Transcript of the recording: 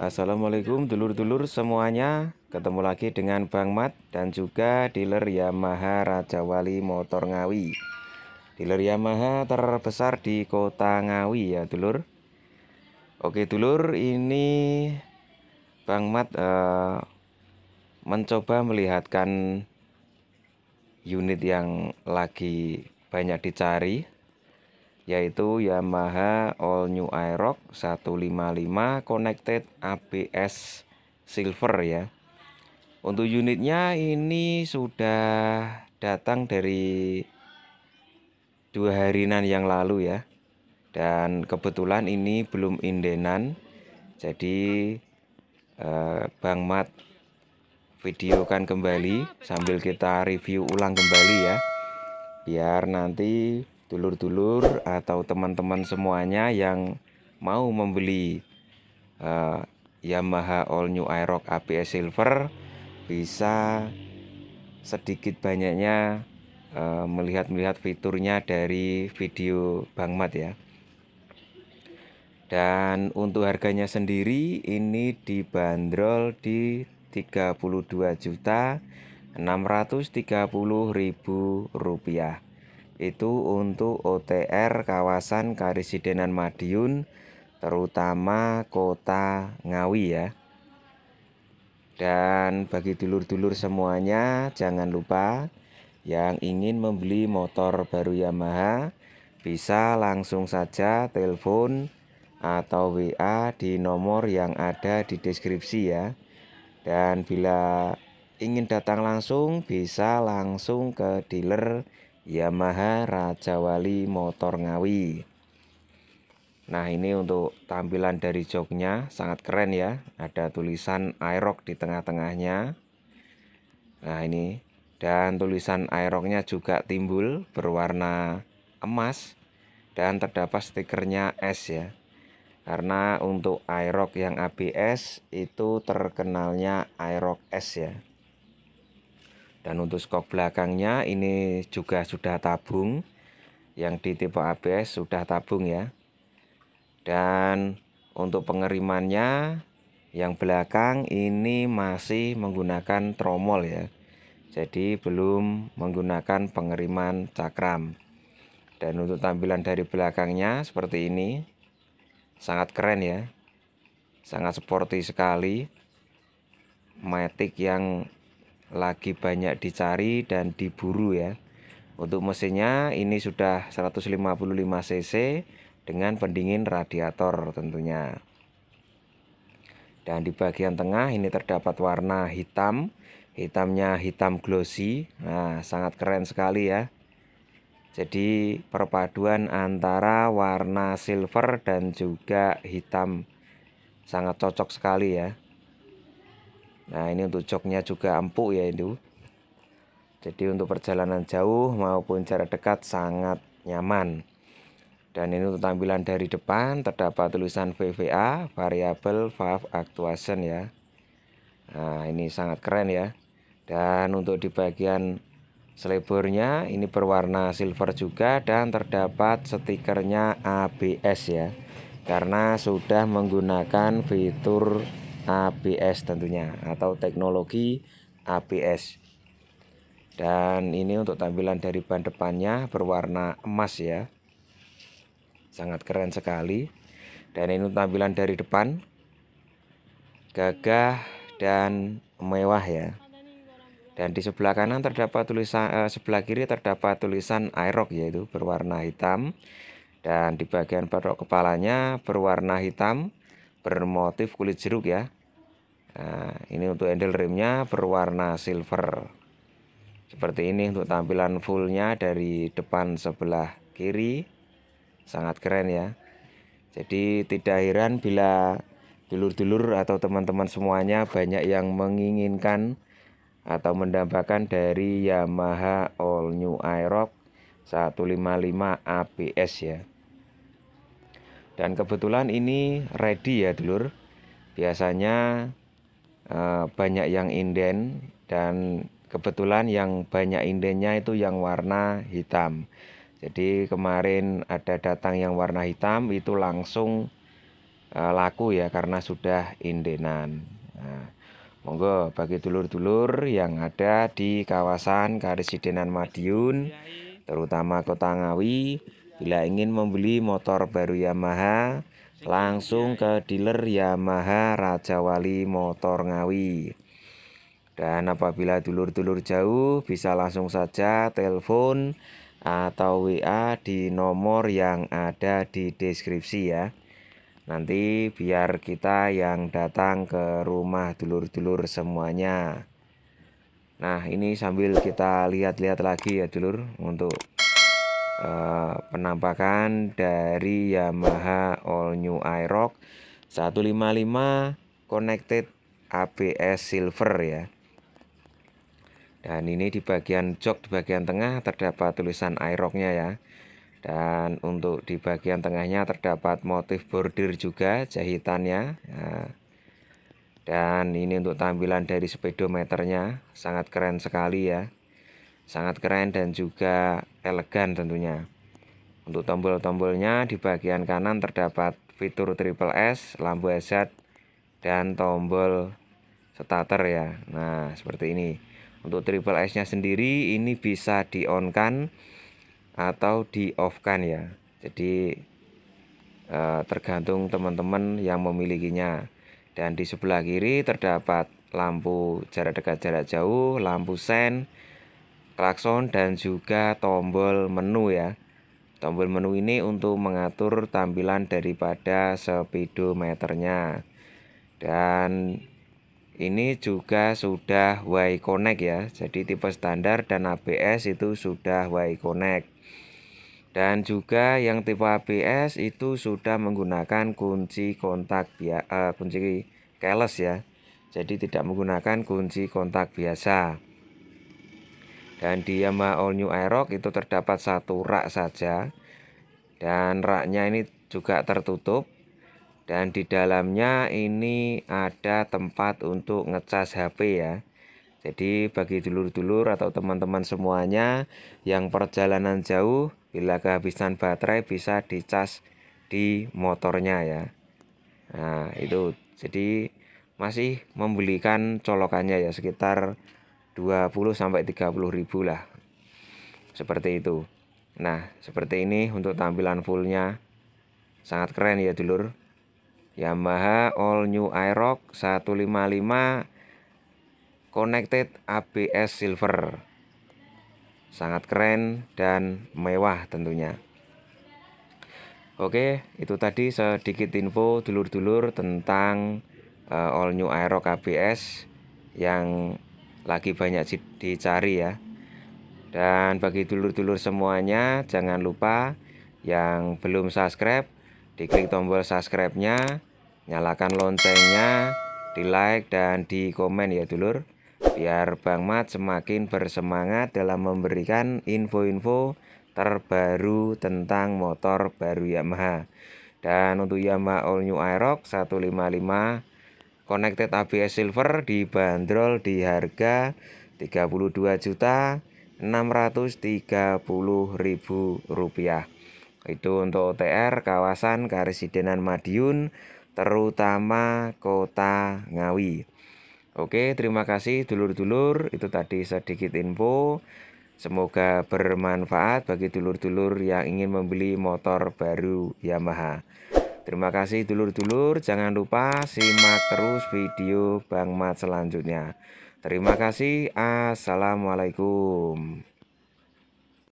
Assalamualaikum dulur-dulur semuanya Ketemu lagi dengan Bang Mat dan juga dealer Yamaha Raja Wali Motor Ngawi Dealer Yamaha terbesar di kota Ngawi ya dulur Oke dulur ini Bang Mat eh, mencoba melihatkan unit yang lagi banyak dicari yaitu Yamaha All New Aerox 155 Connected ABS Silver ya. Untuk unitnya ini sudah datang dari dua harinan yang lalu ya. Dan kebetulan ini belum indenan. Jadi eh, Bang Mat videokan kembali sambil kita review ulang kembali ya biar nanti dulur-dulur atau teman-teman semuanya yang mau membeli uh, Yamaha All New Aerox ABS Silver bisa sedikit banyaknya eh, melihat-melihat uh, fiturnya dari video Bang Mat ya. Dan untuk harganya sendiri ini dibanderol di 32 juta 630 ribu rupiah itu untuk OTR kawasan Karisidenan Madiun terutama kota Ngawi ya. Dan bagi dulur-dulur semuanya jangan lupa yang ingin membeli motor baru Yamaha bisa langsung saja telepon atau WA di nomor yang ada di deskripsi ya. Dan bila ingin datang langsung bisa langsung ke dealer Yamaha Raja Wali Motor Ngawi. Nah, ini untuk tampilan dari joknya sangat keren ya. Ada tulisan Aerox di tengah-tengahnya. Nah, ini dan tulisan Aeroxnya juga timbul berwarna emas dan terdapat stikernya S ya. Karena untuk Aerox yang ABS itu terkenalnya Aerox S ya dan untuk skok belakangnya ini juga sudah tabung yang di tipe ABS sudah tabung ya dan untuk pengerimannya yang belakang ini masih menggunakan tromol ya jadi belum menggunakan pengeriman cakram dan untuk tampilan dari belakangnya seperti ini sangat keren ya sangat sporty sekali matic yang lagi banyak dicari dan diburu ya. Untuk mesinnya ini sudah 155 cc dengan pendingin radiator tentunya. Dan di bagian tengah ini terdapat warna hitam. Hitamnya hitam glossy. Nah, sangat keren sekali ya. Jadi perpaduan antara warna silver dan juga hitam sangat cocok sekali ya. Nah ini untuk joknya juga empuk ya itu. Jadi untuk perjalanan jauh maupun jarak dekat sangat nyaman. Dan ini untuk tampilan dari depan terdapat tulisan VVA variable valve actuation ya. Nah ini sangat keren ya. Dan untuk di bagian selebornya ini berwarna silver juga dan terdapat stikernya ABS ya karena sudah menggunakan fitur ABS tentunya atau teknologi ABS dan ini untuk tampilan dari ban depannya berwarna emas ya sangat keren sekali dan ini tampilan dari depan gagah dan mewah ya dan di sebelah kanan terdapat tulisan eh, sebelah kiri terdapat tulisan Aerox yaitu berwarna hitam dan di bagian batok kepalanya berwarna hitam bermotif kulit jeruk ya Nah, ini untuk handle rimnya berwarna silver. Seperti ini untuk tampilan fullnya dari depan sebelah kiri. Sangat keren ya. Jadi tidak heran bila dulur-dulur atau teman-teman semuanya banyak yang menginginkan atau mendambakan dari Yamaha All New Aerox 155 ABS ya. Dan kebetulan ini ready ya dulur. Biasanya Eh, banyak yang inden dan kebetulan yang banyak indennya itu yang warna hitam. Jadi kemarin ada datang yang warna hitam itu langsung uh, laku ya karena sudah indenan. Nah, monggo bagi dulur-dulur yang ada di kawasan Karesidenan Madiun terutama Kota Ngawi bila ingin membeli motor baru Yamaha langsung ke dealer Yamaha Raja Wali Motor Ngawi. Dan apabila dulur-dulur jauh bisa langsung saja telepon atau WA di nomor yang ada di deskripsi ya. Nanti biar kita yang datang ke rumah dulur-dulur semuanya. Nah, ini sambil kita lihat-lihat lagi ya dulur untuk Eh, penampakan dari Yamaha All New Aerox 155 connected ABS silver ya dan ini di bagian jok di bagian tengah terdapat tulisan Aeroxnya ya dan untuk di bagian tengahnya terdapat motif bordir juga jahitannya ya. dan ini untuk tampilan dari speedometernya sangat keren sekali ya sangat keren dan juga elegan tentunya. Untuk tombol-tombolnya di bagian kanan terdapat fitur triple S, lampu hazard, dan tombol starter ya. Nah, seperti ini. Untuk triple S-nya sendiri ini bisa di-on kan atau di-off kan ya. Jadi eh, tergantung teman-teman yang memilikinya. Dan di sebelah kiri terdapat lampu jarak dekat jarak jauh, lampu sen, klakson dan juga tombol menu ya tombol menu ini untuk mengatur tampilan daripada speedometernya dan ini juga sudah Y Connect ya jadi tipe standar dan ABS itu sudah Y Connect dan juga yang tipe ABS itu sudah menggunakan kunci kontak ya, uh, kunci keles ya jadi tidak menggunakan kunci kontak biasa dan di Yamaha All New Aerox itu terdapat satu rak saja. Dan raknya ini juga tertutup. Dan di dalamnya ini ada tempat untuk ngecas HP ya. Jadi bagi dulur-dulur atau teman-teman semuanya yang perjalanan jauh bila kehabisan baterai bisa dicas di motornya ya. Nah, itu. Jadi masih membelikan colokannya ya sekitar 20 sampai 30 ribu lah seperti itu nah seperti ini untuk tampilan fullnya sangat keren ya dulur Yamaha All New Aerox 155 Connected ABS Silver sangat keren dan mewah tentunya Oke, itu tadi sedikit info dulur-dulur tentang uh, all new Aerox ABS yang lagi banyak dicari ya dan bagi dulur-dulur semuanya jangan lupa yang belum subscribe diklik tombol subscribe-nya nyalakan loncengnya di like dan di komen ya dulur biar Bang Mat semakin bersemangat dalam memberikan info-info terbaru tentang motor baru Yamaha dan untuk Yamaha All New Aerox 155 Connected ABS Silver dibanderol di harga 32 juta 630.000 rupiah. Itu untuk OTR kawasan Karesidenan Madiun terutama kota Ngawi. Oke, terima kasih dulur-dulur. Itu tadi sedikit info. Semoga bermanfaat bagi dulur-dulur yang ingin membeli motor baru Yamaha. Terima kasih dulur-dulur, jangan lupa simak terus video Bang Mat selanjutnya. Terima kasih, Assalamualaikum.